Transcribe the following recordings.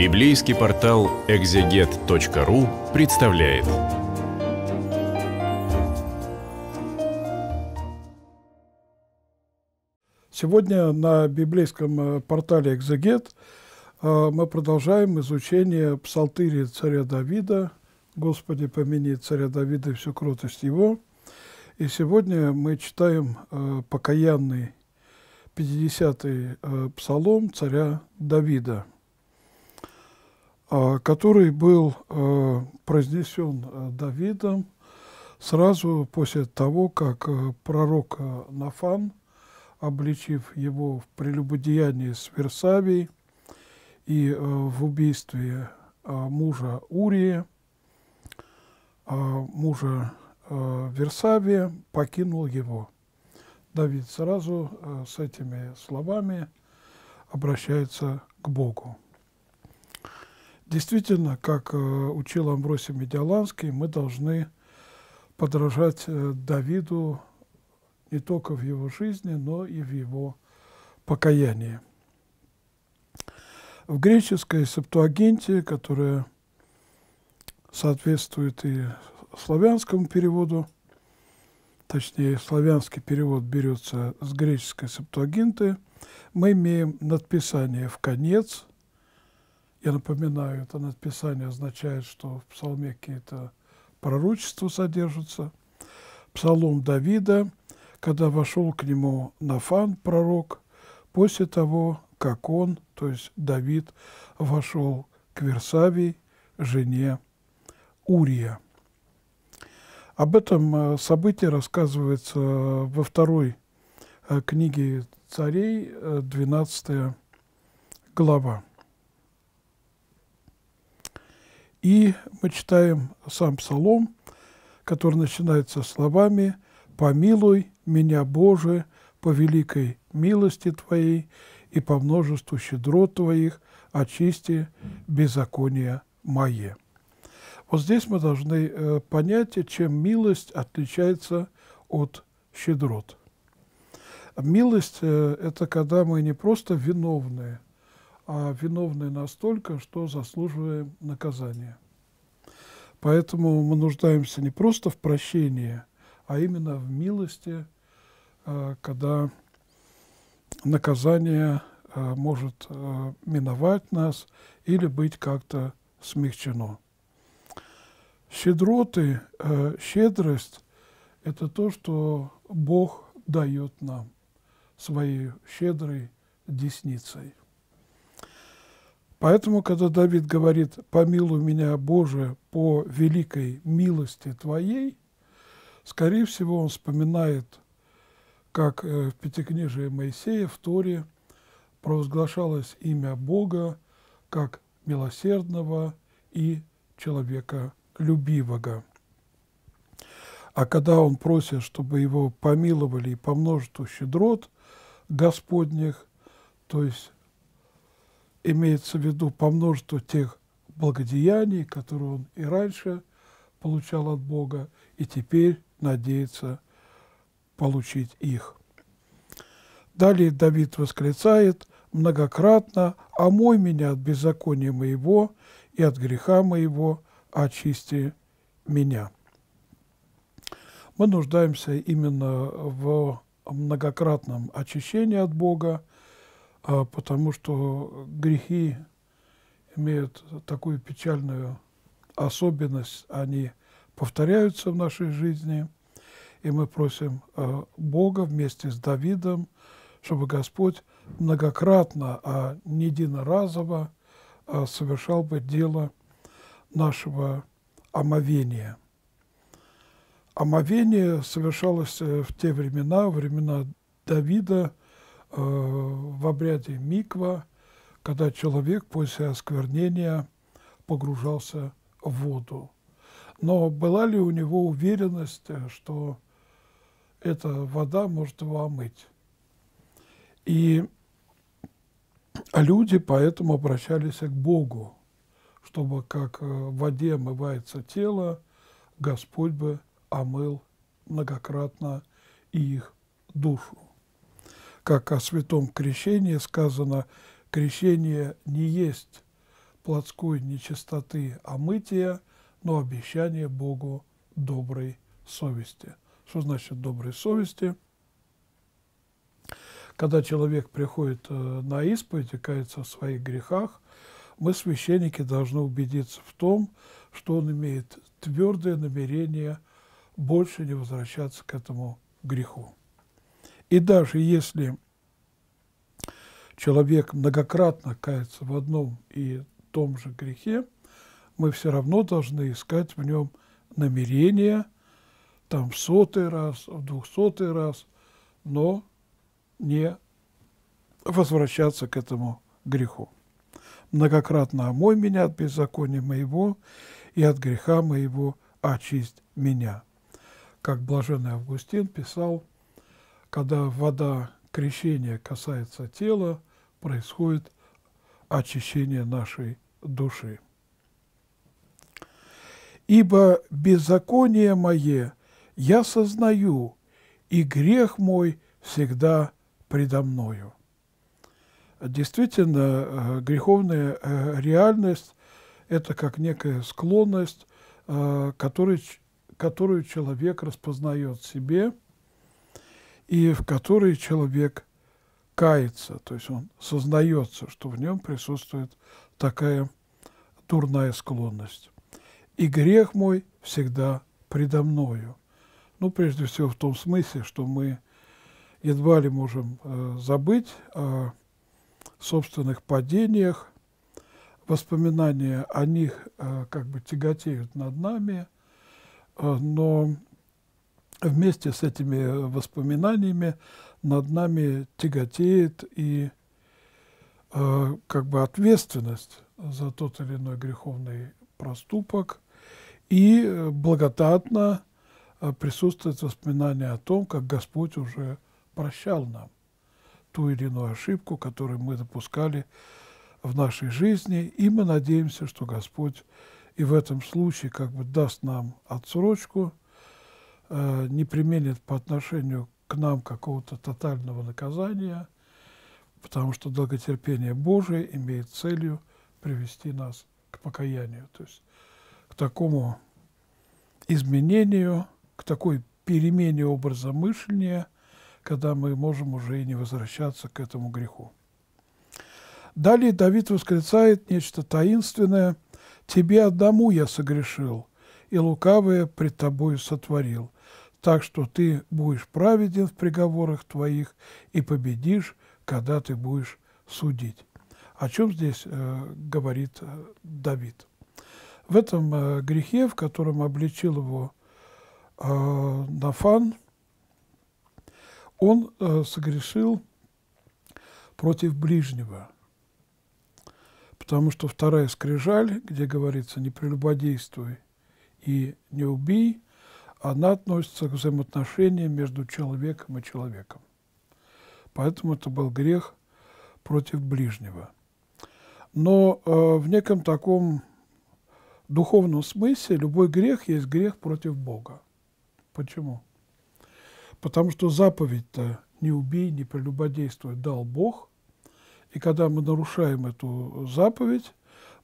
Библейский портал экзегет.ру представляет. Сегодня на библейском э, портале «Экзегет» э, мы продолжаем изучение псалтыри царя Давида. «Господи, помяни царя Давида и всю кротость его». И сегодня мы читаем э, покаянный 50-й псалом царя Давида – а, который был а, произнесен а, Давидом сразу после того, как пророк Нафан, обличив его в прелюбодеянии с Версавией и в убийстве мужа Урии, мужа Версавия, покинул его. Давид сразу с этими словами обращается к Богу. Действительно, как э, учил Амбросий Медиаланский, мы должны подражать э, Давиду не только в его жизни, но и в его покаянии. В греческой септуагинте, которая соответствует и славянскому переводу, точнее, славянский перевод берется с греческой септуагинты, мы имеем надписание в конец – я напоминаю, это написание означает, что в псалме какие-то пророчества содержатся. Псалом Давида, когда вошел к нему Нафан, пророк, после того, как он, то есть Давид, вошел к Версавии, жене Урия. Об этом э, событии рассказывается э, во второй э, книге царей, 12 глава. И мы читаем сам псалом, который начинается словами «Помилуй меня, Боже, по великой милости Твоей и по множеству щедрот Твоих очисти беззакония мое». Вот здесь мы должны э, понять, чем милость отличается от щедрот. Милость э, – это когда мы не просто виновные – а виновны настолько, что заслуживаем наказания. Поэтому мы нуждаемся не просто в прощении, а именно в милости, а, когда наказание а, может а, миновать нас или быть как-то смягчено. Щедроты, щедрость – это то, что Бог дает нам своей щедрой десницей. Поэтому, когда Давид говорит «помилуй меня, Боже, по великой милости Твоей», скорее всего, он вспоминает, как э, в Пятикнижии Моисея в Торе провозглашалось имя Бога как милосердного и человека любивого. А когда он просит, чтобы его помиловали и по множеству щедрот Господних, то есть имеется в виду по множеству тех благодеяний, которые он и раньше получал от Бога, и теперь надеется получить их. Далее Давид восклицает многократно «Омой меня от беззакония моего и от греха моего, очисти меня». Мы нуждаемся именно в многократном очищении от Бога, а потому что грехи имеют такую печальную особенность, они повторяются в нашей жизни, и мы просим э, Бога вместе с Давидом, чтобы Господь многократно, а не единоразово э, совершал бы дело нашего омовения. Омовение совершалось э, в те времена, времена Давида, Э, в обряде миква, когда человек после осквернения погружался в воду. Но была ли у него уверенность, э, что эта вода может его омыть? И люди поэтому обращались к Богу, чтобы как э, в воде омывается тело, Господь бы омыл многократно их душу как о святом крещении сказано, крещение не есть плотской нечистоты а омытия, но обещание Богу доброй совести. Что значит доброй совести? Когда человек приходит э, на исповедь и кается в своих грехах, мы, священники, должны убедиться в том, что он имеет твердое намерение больше не возвращаться к этому греху. И даже если человек многократно кается в одном и том же грехе, мы все равно должны искать в нем намерение, там в сотый раз, в двухсотый раз, но не возвращаться к этому греху. Многократно омой меня от беззакония моего и от греха моего очисть меня. Как блаженный Августин писал, когда вода крещения касается тела, происходит очищение нашей души. «Ибо беззаконие мое я сознаю, и грех мой всегда предо мною». Действительно, э, греховная э, реальность – это как некая склонность, э, которую человек распознает в себе – и в которой человек кается, то есть он сознается, что в нем присутствует такая дурная склонность. «И грех мой всегда предо мною». Ну, прежде всего в том смысле, что мы едва ли можем э, забыть о собственных падениях, воспоминания о них э, как бы тяготеют над нами, э, но Вместе с этими воспоминаниями над нами тяготеет и э, как бы ответственность за тот или иной греховный проступок, и э, благодатно э, присутствует воспоминание о том, как Господь уже прощал нам ту или иную ошибку, которую мы допускали в нашей жизни, и мы надеемся, что Господь и в этом случае как бы даст нам отсрочку э, не применит по отношению к нам какого-то тотального наказания, потому что долготерпение Божие имеет целью привести нас к покаянию, то есть к такому изменению, к такой перемене образа мышления, когда мы можем уже и не возвращаться к этому греху. Далее Давид восклицает нечто таинственное. «Тебе одному я согрешил, и лукавое пред тобою сотворил так что ты будешь праведен в приговорах твоих и победишь, когда ты будешь судить. О чем здесь э, говорит э, Давид? В этом э, грехе, в котором обличил его э, Нафан, он э, согрешил против ближнего. Потому что вторая скрижаль, где говорится «не прелюбодействуй и не убий», она относится к взаимоотношениям между человеком и человеком. Поэтому это был грех против ближнего. Но э, в неком таком духовном смысле любой грех есть грех против Бога. Почему? Потому что заповедь-то «не убей, не прелюбодействуй» дал Бог, и когда мы нарушаем эту заповедь,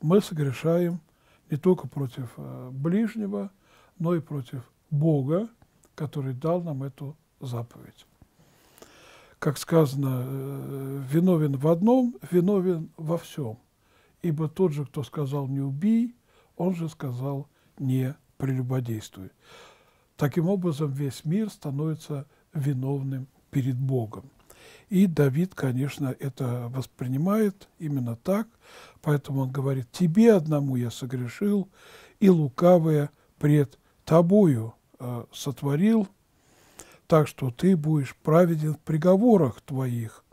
мы согрешаем не только против э, ближнего, но и против Бога, который дал нам эту заповедь. Как сказано, э, виновен в одном, виновен во всем. Ибо тот же, кто сказал «не убий, он же сказал «не прелюбодействуй». Таким образом, весь мир становится виновным перед Богом. И Давид, конечно, это воспринимает именно так, поэтому он говорит, «Тебе одному я согрешил, и лукавое пред тобою э, сотворил, так что ты будешь праведен в приговорах твоих.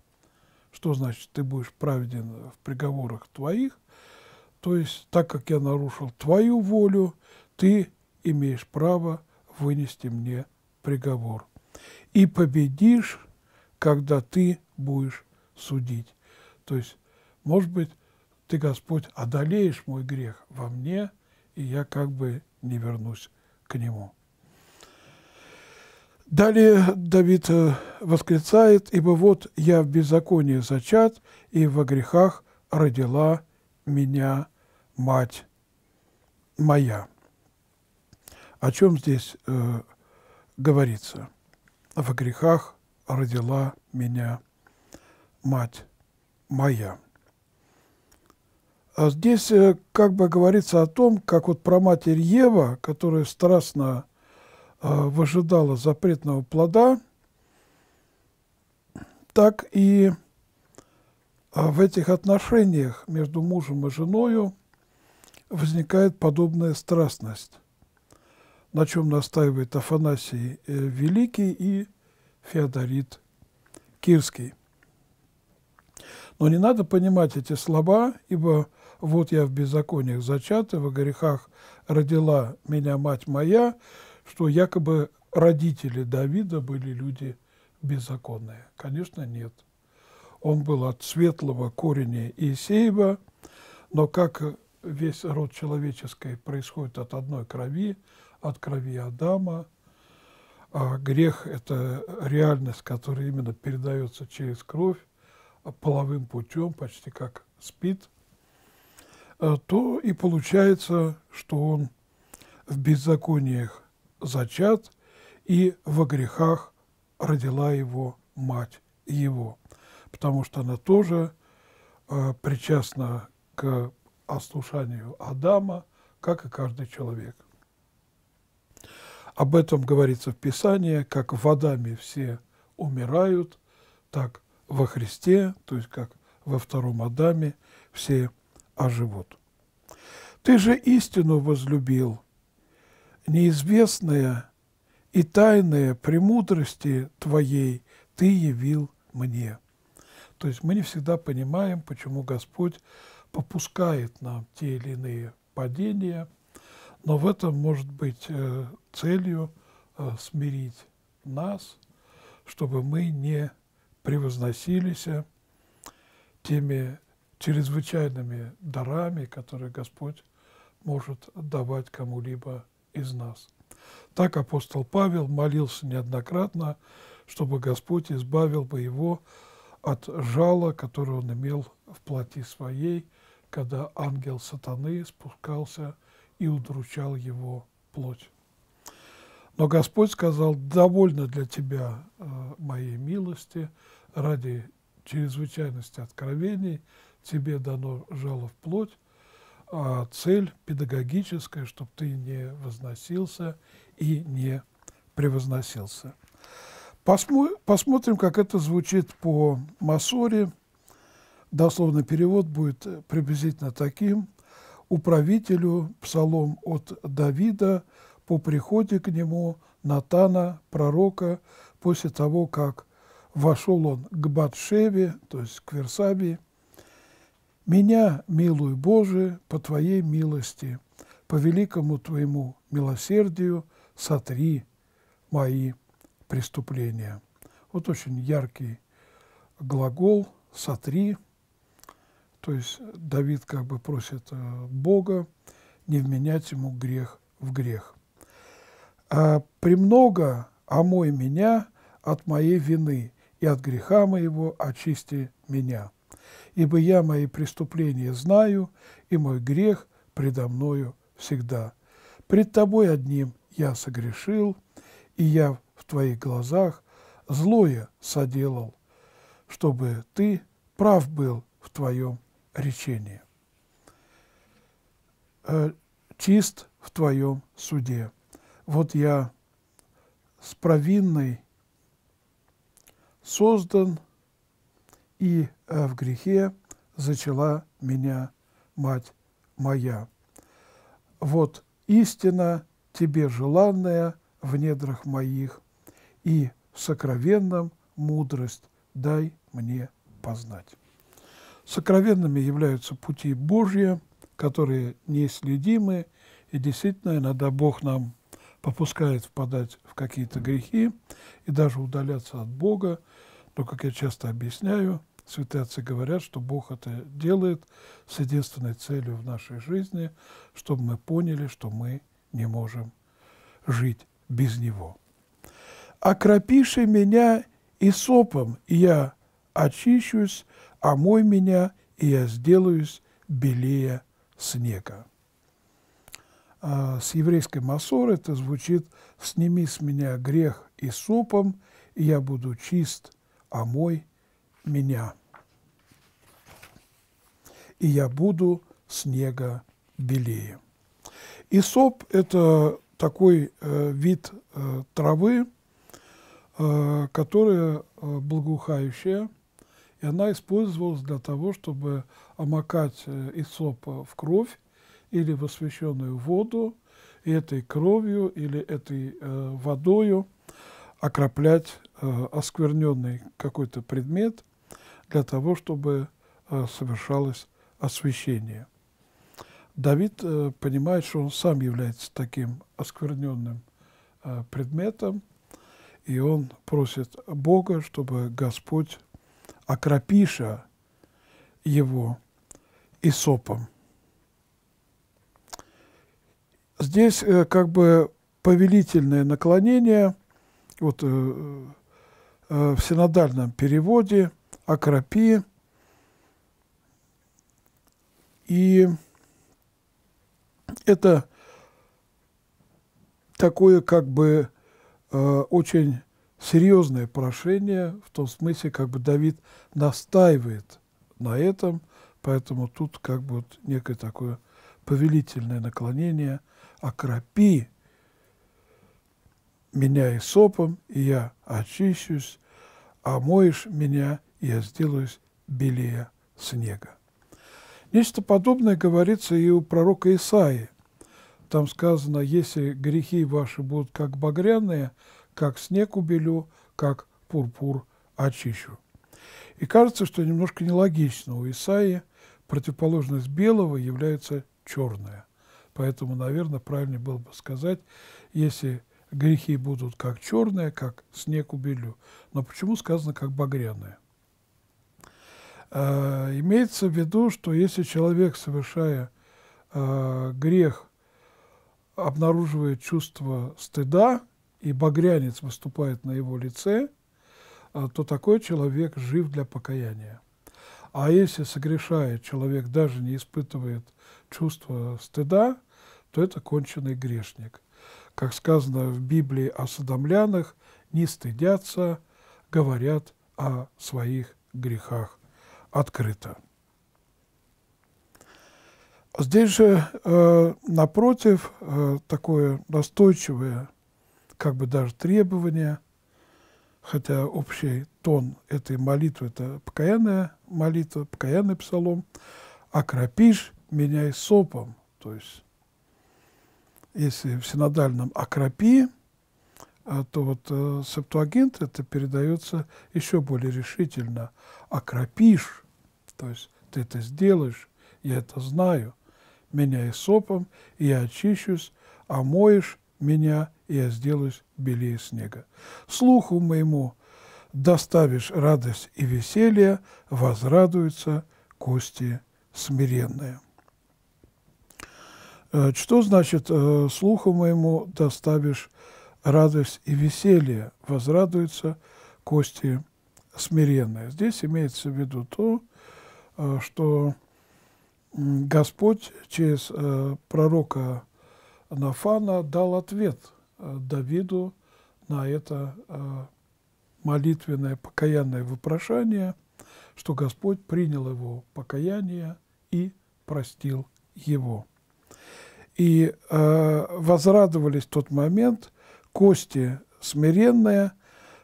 Что значит ты будешь праведен в приговорах твоих? То есть, так как я нарушил твою волю, ты имеешь право вынести мне приговор. И победишь, когда ты будешь судить. То есть, может быть, ты, Господь, одолеешь мой грех во мне, и я как бы не вернусь к нему. Далее Давид э, восклицает, «Ибо вот я в беззаконии зачат, и во грехах родила меня мать моя». О чем здесь э, говорится? «Во грехах родила меня мать моя». А здесь э, как бы говорится о том, как вот про матерь Ева, которая страстно э, выжидала запретного плода, так и э, в этих отношениях между мужем и женою возникает подобная страстность, на чем настаивает Афанасий Великий и Феодорит Кирский. Но не надо понимать эти слова, ибо вот я в беззакониях зачата, во грехах родила меня мать моя, что якобы родители Давида были люди беззаконные. Конечно, нет. Он был от светлого корня Иисеева, но как весь род человеческий происходит от одной крови, от крови Адама, а грех – это реальность, которая именно передается через кровь, половым путем, почти как спит – Э, то и получается, что он в беззакониях зачат, и во грехах родила его мать его, потому что она тоже э, причастна к ослушанию Адама, как и каждый человек. Об этом говорится в Писании, как в Адаме все умирают, так во Христе, то есть как во втором Адаме все умирают оживут. Ты же истину возлюбил, неизвестное и тайное премудрости Твоей Ты явил мне. То есть мы не всегда понимаем, почему Господь попускает нам те или иные падения, но в этом может быть э, целью э, смирить нас, чтобы мы не превозносились теми чрезвычайными дарами, которые Господь может давать кому-либо из нас. Так апостол Павел молился неоднократно, чтобы Господь избавил бы его от жала, которое он имел в плоти своей, когда ангел сатаны спускался и удручал его плоть. Но Господь сказал, довольно для тебя э, моей милости, ради чрезвычайности откровений тебе дано жало в плоть, а цель педагогическая, чтобы ты не возносился и не превозносился. посмотрим, как это звучит по Масоре. Дословный перевод будет приблизительно таким. «Управителю псалом от Давида по приходе к нему Натана, пророка, после того, как вошел он к Батшеве, то есть к Версавии, меня, милуй Боже, по Твоей милости, по великому Твоему милосердию сотри мои преступления. Вот очень яркий глагол «сотри», то есть Давид как бы просит э, Бога не вменять ему грех в грех. «А «Премного омой меня от моей вины, и от греха моего очисти меня». Ибо я мои преступления знаю, и мой грех предо мною всегда. Пред тобой одним я согрешил, и я в твоих глазах злое соделал, чтобы ты прав был в твоем речении. Э, чист в твоем суде. Вот я с провинной создан – и э, в грехе зачала меня мать моя. Вот истина тебе желанная в недрах моих, и в сокровенном мудрость дай мне познать. Сокровенными являются пути Божьи, которые неследимы, и действительно иногда Бог нам попускает впадать в какие-то грехи и даже удаляться от Бога, но, как я часто объясняю, святые отцы говорят, что Бог это делает с единственной целью в нашей жизни, чтобы мы поняли, что мы не можем жить без Него. «Окропиши меня и сопом, и я очищусь, а меня, и я сделаюсь белее снега». А, с еврейской масоры это звучит «сними с меня грех и сопом, и я буду чист, омой меня, и я буду снега белее. Исоп – это такой э, вид э, травы, э, которая э, благоухающая, и она использовалась для того, чтобы омакать э, исоп в кровь или в освященную воду, и этой кровью или этой э, водою окроплять Э, оскверненный какой-то предмет для того, чтобы э, совершалось освящение. Давид э, понимает, что он сам является таким оскверненным предметом, и он просит Бога, чтобы Господь окропиша его и сопом. Здесь как бы повелительное наклонение, вот Э, в синодальном переводе Акропи. И это такое как бы э, очень серьезное прошение, в том смысле, как бы Давид настаивает на этом, поэтому тут как бы вот некое такое повелительное наклонение Акропи меня и сопом, и я очищусь, омоешь меня, и я сделаюсь белее снега». Нечто подобное говорится и у пророка Исаии. Там сказано, если грехи ваши будут как багряные, как снег убелю, как пурпур очищу. И кажется, что немножко нелогично. У Исаии противоположность белого является черное. Поэтому, наверное, правильнее было бы сказать, если грехи будут как черные, как снег убелю. Но почему сказано как багряные? Э, имеется в виду, что если человек, совершая э, грех, обнаруживает чувство стыда, и багрянец выступает на его лице, э, то такой человек жив для покаяния. А если согрешает человек, даже не испытывает чувство стыда, то это конченый грешник как сказано в Библии о садомлянах, не стыдятся, говорят о своих грехах открыто. Здесь же, э, напротив, э, такое настойчивое, как бы даже требование, хотя общий тон этой молитвы – это покаянная молитва, покаянный псалом, «Окропишь меня и сопом», то есть если в синодальном акропии, а, то вот э, септуагинт это передается еще более решительно. Акропишь, то есть ты это сделаешь, я это знаю, меня и сопом, и я очищусь, а моешь меня, и я сделаюсь белее снега. Слуху моему доставишь радость и веселье, возрадуются кости смиренные. Э, что значит э, «слуху моему доставишь радость и веселье, возрадуются кости смиренные»? Здесь имеется в виду то, э, что Господь через пророка Нафана дал ответ Давиду на это молитвенное покаянное вопрошание, что Господь принял его покаяние и простил его и э, возрадовались в тот момент кости смиренные,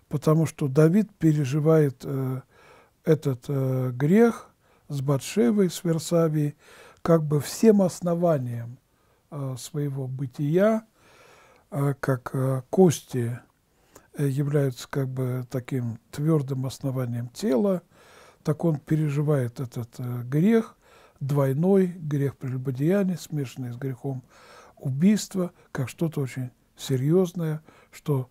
потому что Давид переживает э, этот э, грех с Батшевой, с Версавией, как бы всем основанием э, своего бытия, э, как э, кости э, являются как бы таким твердым основанием тела, так он переживает этот э, грех, двойной грех прелюбодеяния, смешанный с грехом убийства, как что-то очень серьезное, что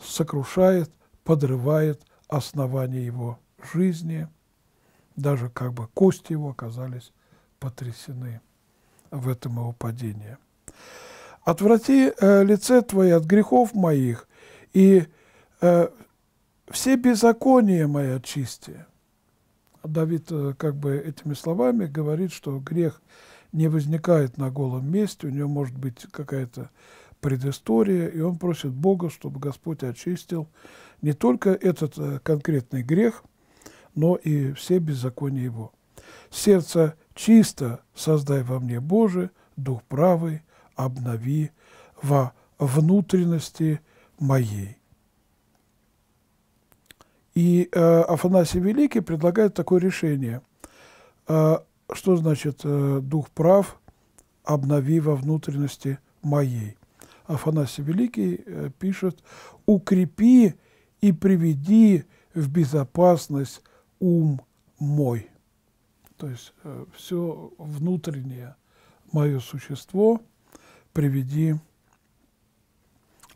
сокрушает, подрывает основание его жизни. Даже как бы кости его оказались потрясены в этом его падении. «Отврати э, лице твое от грехов моих, и э, все беззакония мои очисти». Давид э, как бы этими словами говорит, что грех не возникает на голом месте, у него может быть какая-то предыстория, и он просит Бога, чтобы Господь очистил не только этот э, конкретный грех, но и все беззакония его. Сердце чисто создай во мне, Боже, дух правый обнови во внутренности моей. И э, Афанасий Великий предлагает такое решение. Э, что значит э, «дух прав, обнови во внутренности моей»? Афанасий Великий э, пишет «укрепи и приведи в безопасность ум мой». То есть э, все внутреннее мое существо приведи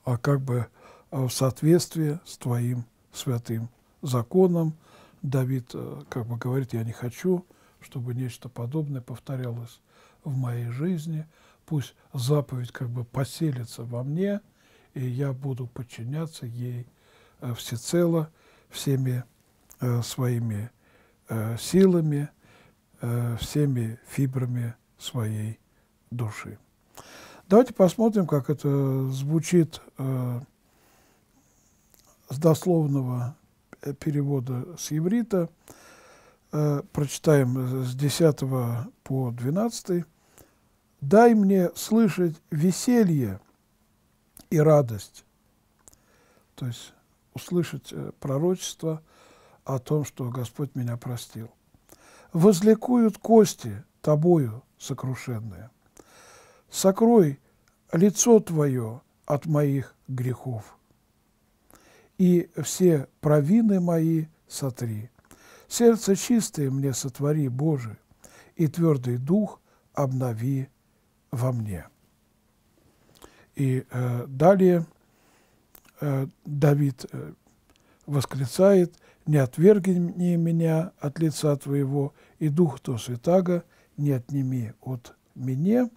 а как бы э, в соответствии с твоим святым законам. Давид э, как бы говорит, я не хочу, чтобы нечто подобное повторялось в моей жизни. Пусть заповедь как бы поселится во мне, и я буду подчиняться ей э, всецело, всеми э, своими силами, всеми фибрами своей души. Давайте посмотрим, как это звучит э, с дословного Э, перевода с еврита. Э, прочитаем с 10 по 12. «Дай мне слышать веселье и радость». То есть услышать э, пророчество о том, что Господь меня простил. «Возликуют кости тобою сокрушенные. Сокрой лицо твое от моих грехов» и все провины мои сотри. Сердце чистое мне сотвори, Боже, и твердый дух обнови во мне. И э, далее э, Давид э, восклицает, «Не отвергни меня от лица Твоего, и дух то святаго не отними от меня».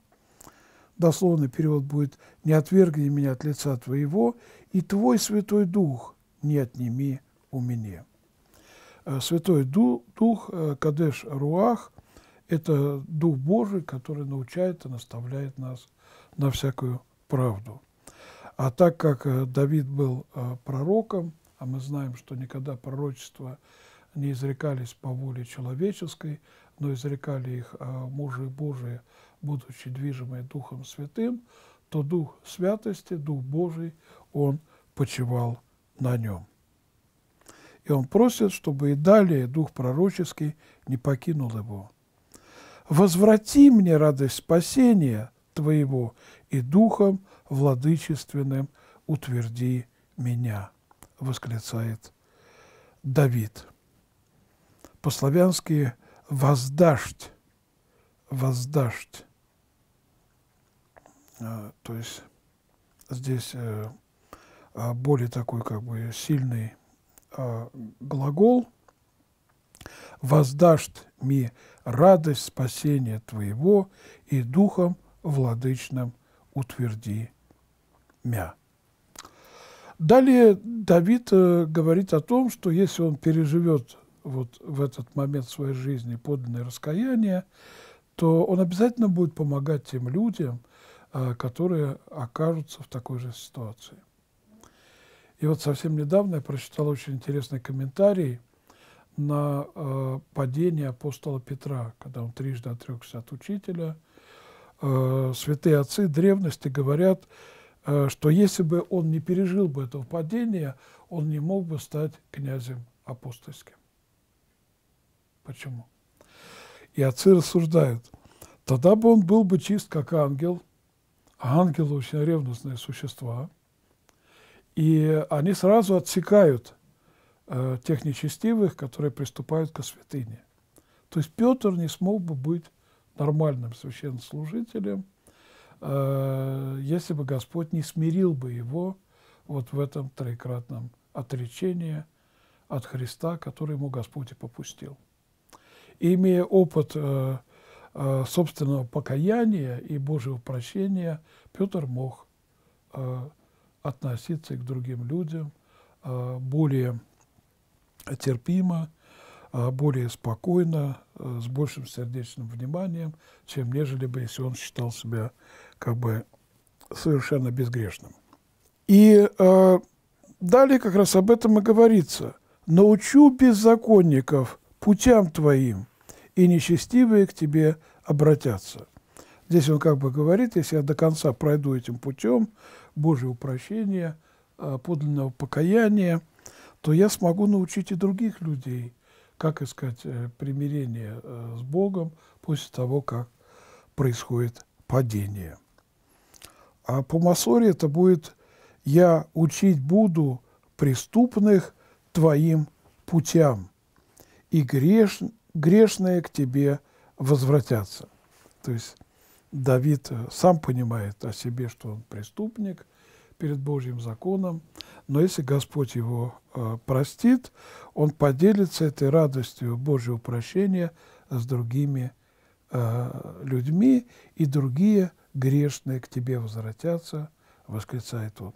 Дословный перевод будет «Не отвергни меня от лица Твоего, и Твой Святой Дух не отними у меня». Э, Святой Дух, э, Кадеш Руах, это Дух Божий, который научает и наставляет нас на всякую правду. А так как э, Давид был пророком, а мы знаем, что никогда пророчества не изрекались по воле человеческой, но изрекали их мужи Божии, будучи движимые Духом Святым, то Дух Святости, Дух Божий, Он почивал на нем. И он просит, чтобы и далее Дух Пророческий не покинул его. «Возврати мне радость спасения Твоего и Духом Владычественным утверди меня», – восклицает Давид. По-славянски «воздашь», «воздашь». Э, то есть здесь э, э, более такой как бы сильный глагол «воздашь ми радость спасения твоего и духом владычным утверди мя». Далее Давид говорит о том, что если он переживет вот в этот момент своей жизни подлинное раскаяние, то он обязательно будет помогать тем людям – Э, которые окажутся в такой же ситуации. И вот совсем недавно я прочитал очень интересный комментарий на э, падение апостола Петра, когда он трижды отрекся от учителя. Э, святые отцы древности говорят, э, что если бы он не пережил бы этого падения, он не мог бы стать князем апостольским. Почему? И отцы рассуждают, тогда бы он был бы чист, как ангел – а ангелы очень ревностные существа, и они сразу отсекают э, тех нечестивых, которые приступают к святыне. То есть Петр не смог бы быть нормальным священнослужителем, э, если бы Господь не смирил бы его вот в этом троекратном отречении от Христа, который ему Господь и попустил. И имея опыт э, Э, собственного покаяния и Божьего прощения Петр мог э, относиться и к другим людям э, более терпимо, более спокойно, с большим сердечным вниманием, чем нежели бы, если он считал себя как бы совершенно безгрешным. И э, далее как раз об этом и говорится. «Научу беззаконников путям твоим, и нечестивые к тебе обратятся». Здесь он как бы говорит, если я до конца пройду этим путем Божьего прощения, а, подлинного покаяния, то я смогу научить и других людей, как искать э, примирение э, с Богом после того, как происходит падение. А по Масоре это будет «Я учить буду преступных твоим путям, и, греш, грешные к тебе возвратятся. То есть Давид э, сам понимает о себе, что он преступник перед Божьим законом, но если Господь его э, простит, он поделится этой радостью Божьего прощения с другими э, людьми, и другие грешные к тебе возвратятся, восклицает он.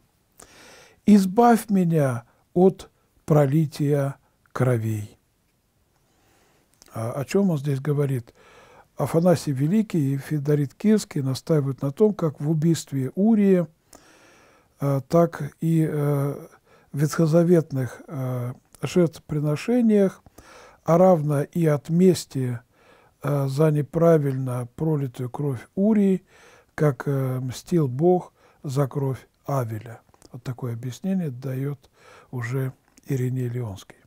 «Избавь меня от пролития кровей». А о чем он здесь говорит? Афанасий Великий и Федорит Кирский настаивают на том, как в убийстве Урии, а, так и э, в ветхозаветных э, жертвоприношениях, а равно и от мести э, за неправильно пролитую кровь Урии, как мстил Бог за кровь Авеля. Вот такое объяснение дает уже Ириней Леонский.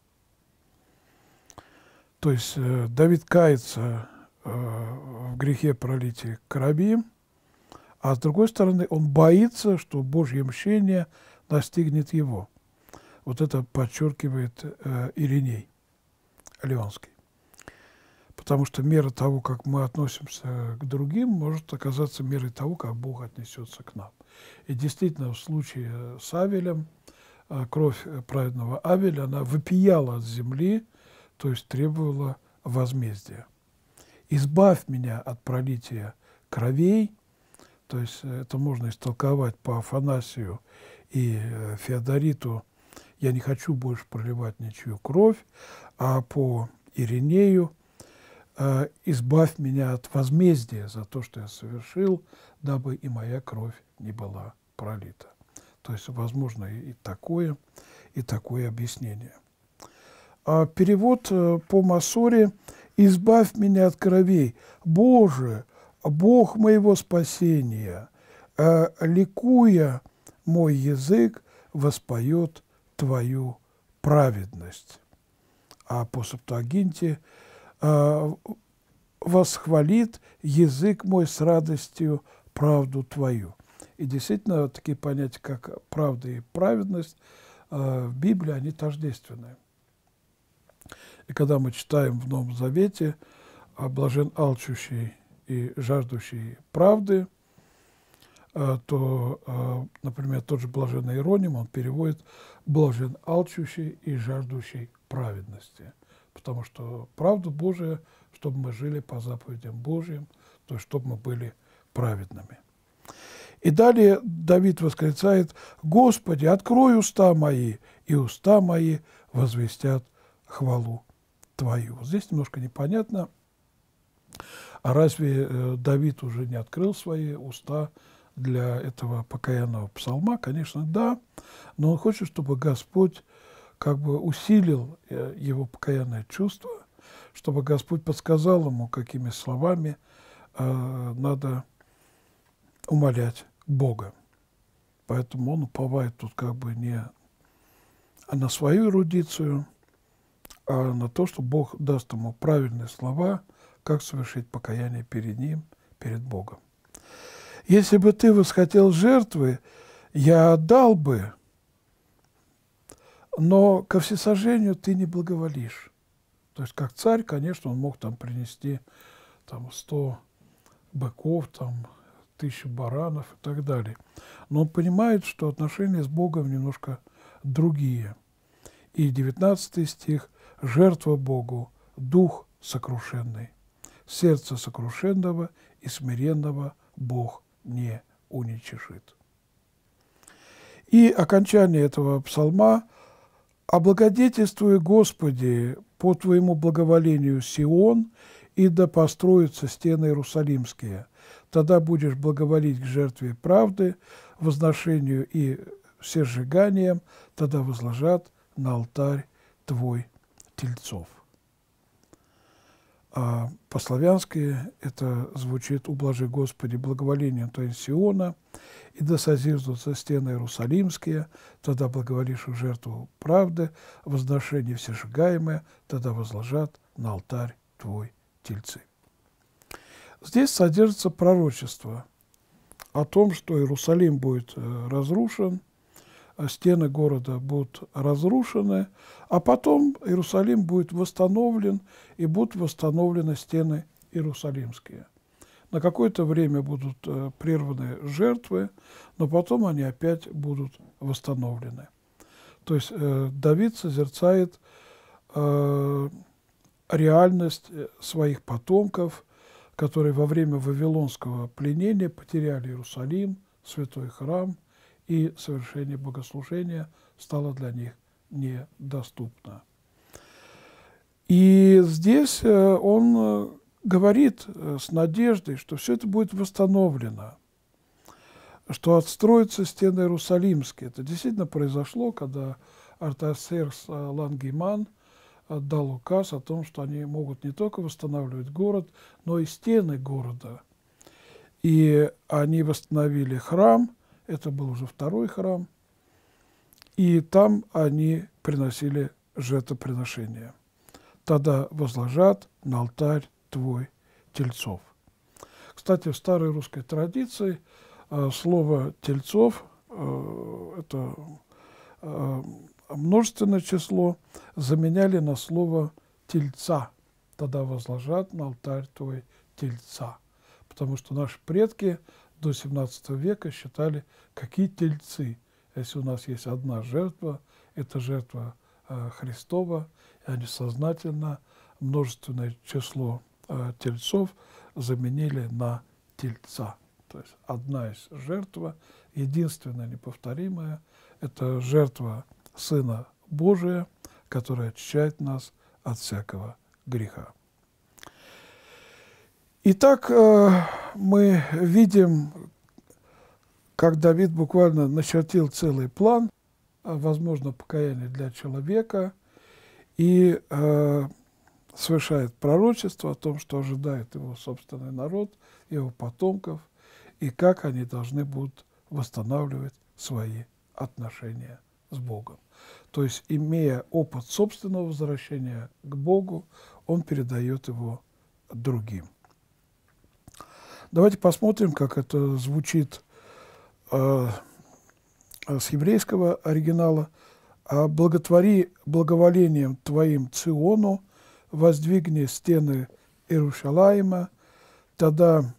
То есть э, Давид кается э, в грехе пролития крови, а с другой стороны он боится, что Божье мщение настигнет его. Вот это подчеркивает э, Ириней Леонский. Потому что мера того, как мы относимся к другим, может оказаться мерой того, как Бог отнесется к нам. И действительно, в случае с Авелем, кровь праведного Авеля, она выпияла от земли, то есть требовала возмездия. «Избавь меня от пролития кровей», то есть э, это можно истолковать по Афанасию и э, Феодориту, «я не хочу больше проливать ничью кровь», а по Иринею «Э, «избавь меня от возмездия за то, что я совершил, дабы и моя кровь не была пролита». То есть, возможно, и такое, и такое объяснение – а, перевод э, по Масоре «Избавь меня от кровей, Боже, Бог моего спасения, э, ликуя мой язык, воспоет Твою праведность». А по Септуагинте э, «Восхвалит язык мой с радостью правду Твою». И действительно, такие понятия, как правда и праведность, в Библии они тождественные. И когда мы читаем в Новом Завете о блажен алчущий и жаждущий правды, э, то, э, например, тот же блаженный Ироним, он переводит «блажен алчущий и жаждущий праведности», потому что правду Божия, чтобы мы жили по заповедям Божьим, то есть чтобы мы были праведными. И далее Давид восклицает «Господи, открой уста мои, и уста мои возвестят хвалу твою. Вот здесь немножко непонятно, а разве э, Давид уже не открыл свои уста для этого покаянного псалма? Конечно, да, но он хочет, чтобы Господь как бы усилил э, его покаянное чувство, чтобы Господь подсказал ему, какими словами э, надо умолять Бога. Поэтому он уповает тут как бы не на свою эрудицию, а на то, что Бог даст ему правильные слова, как совершить покаяние перед Ним, перед Богом. Если бы ты восхотел жертвы, я отдал бы, но ко всесожжению ты не благоволишь. То есть, как царь, конечно, он мог там принести там, 100 быков, там, тысячу баранов и так далее. Но он понимает, что отношения с Богом немножко другие – и 19 стих «Жертва Богу, дух сокрушенный, сердце сокрушенного и смиренного Бог не уничижит». И окончание этого псалма «Облагодетельствуй, «А Господи, по Твоему благоволению Сион, и да построятся стены Иерусалимские. Тогда будешь благоволить к жертве правды, возношению и всесжиганием, тогда возложат на алтарь твой тельцов. А по-славянски это звучит «Ублажи, Господи, благоволение Твоим Сиона, и да созиждутся стены Иерусалимские, тогда благоволишь жертву правды, возношение всесжигаемое, тогда возложат на алтарь Твой тельцы». Здесь содержится пророчество о том, что Иерусалим будет э, разрушен, Э, стены города будут разрушены, а потом Иерусалим будет восстановлен, и будут восстановлены стены иерусалимские. На какое-то время будут э, прерваны жертвы, но потом они опять будут восстановлены. То есть э, Давид созерцает реальность своих потомков, которые во время Вавилонского пленения потеряли Иерусалим, святой храм – и совершение богослужения стало для них недоступно. И здесь э, он э, говорит э, с надеждой, что все это будет восстановлено, что отстроятся стены Иерусалимские. Это действительно произошло, когда Артасерс Лангейман дал указ о том, что они могут не только восстанавливать город, но и стены города. И они восстановили храм – это был уже второй храм, и там они приносили жертвоприношения. Тогда возложат на алтарь твой тельцов. Кстати, в старой русской традиции э, слово тельцов э, это э, множественное число заменяли на слово тельца. Тогда возложат на алтарь твой тельца. Потому что наши предки до 17 века считали, какие тельцы. Если у нас есть одна жертва, это жертва э, Христова, и они сознательно множественное число э, тельцов заменили на тельца. То есть одна из жертва, единственная неповторимая, это жертва Сына Божия, которая очищает нас от всякого греха. Итак, э, мы видим, как Давид буквально начертил целый план, а, возможно, покаяние для человека, и э, совершает пророчество о том, что ожидает его собственный народ, его потомков, и как они должны будут восстанавливать свои отношения с Богом. То есть, имея опыт собственного возвращения к Богу, он передает его другим. Давайте посмотрим, как это звучит э, э с еврейского оригинала. «А благотвори благоволением твоим Циону, воздвигни стены Иерушалаима, тогда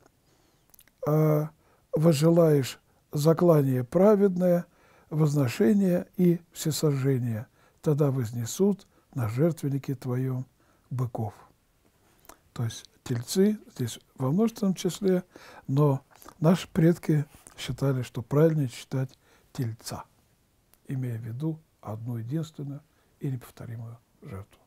э, возжелаешь заклание праведное, возношение и всесожжение, тогда вознесут на жертвеннике твоем быков». То есть тельцы, здесь во множественном числе, но наши предки считали, что правильно читать тельца, имея в виду одну единственную и неповторимую жертву.